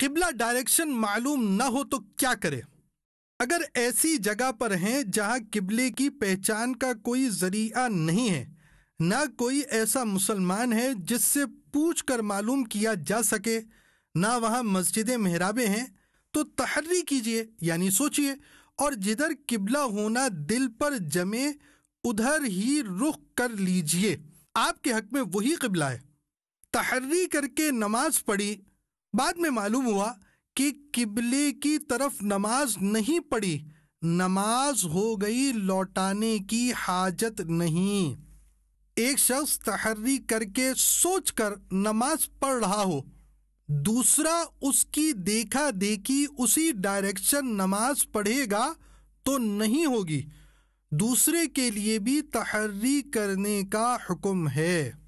किबला डायरेक्शन मालूम न हो तो क्या करे अगर ऐसी जगह पर हैं जहां किबले की पहचान का कोई जरिया नहीं है ना कोई ऐसा मुसलमान है जिससे पूछ कर मालूम किया जा सके ना वहां मस्जिद महराबे हैं तो तहर्री कीजिए यानी सोचिए और जिधर किबला होना दिल पर जमे उधर ही रुख कर लीजिए आपके हक में वही किबला है तहर्री करके नमाज पढ़ी बाद में मालूम हुआ कि किबले की तरफ नमाज नहीं पड़ी नमाज हो गई लौटाने की हाजत नहीं एक शख्स तहर्री करके सोचकर नमाज पढ़ रहा हो दूसरा उसकी देखा देखी उसी डायरेक्शन नमाज पढ़ेगा तो नहीं होगी दूसरे के लिए भी तहर्री करने का हुक्म है